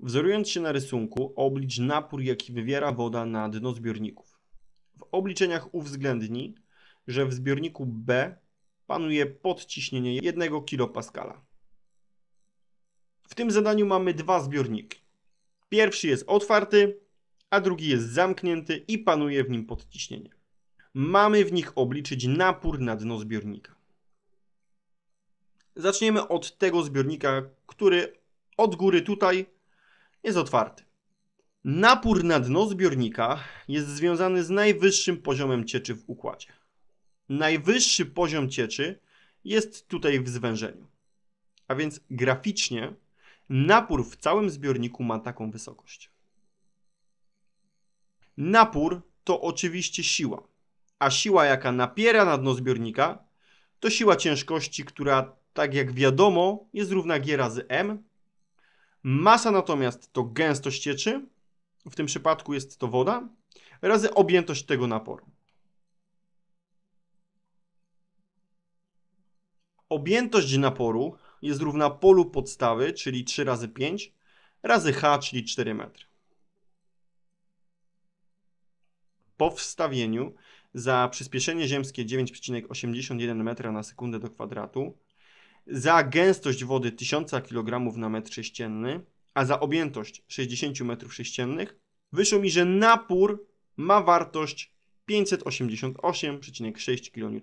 Wzorując się na rysunku, oblicz napór, jaki wywiera woda na dno zbiorników. W obliczeniach uwzględnij, że w zbiorniku B panuje podciśnienie 1 kPa. W tym zadaniu mamy dwa zbiorniki. Pierwszy jest otwarty, a drugi jest zamknięty i panuje w nim podciśnienie. Mamy w nich obliczyć napór na dno zbiornika. Zaczniemy od tego zbiornika, który od góry tutaj jest otwarty. Napór na dno zbiornika jest związany z najwyższym poziomem cieczy w układzie. Najwyższy poziom cieczy jest tutaj w zwężeniu. A więc graficznie napór w całym zbiorniku ma taką wysokość. Napór to oczywiście siła, a siła jaka napiera na dno zbiornika to siła ciężkości, która tak jak wiadomo jest równa G razy M Masa natomiast to gęstość cieczy, w tym przypadku jest to woda, razy objętość tego naporu. Objętość naporu jest równa polu podstawy, czyli 3 razy 5, razy h, czyli 4 metry. Po wstawieniu za przyspieszenie ziemskie 9,81 m na sekundę do kwadratu za gęstość wody 1000 kg na metr sześcienny, a za objętość 60 m sześciennych, wyszło mi, że napór ma wartość 588,6 kN.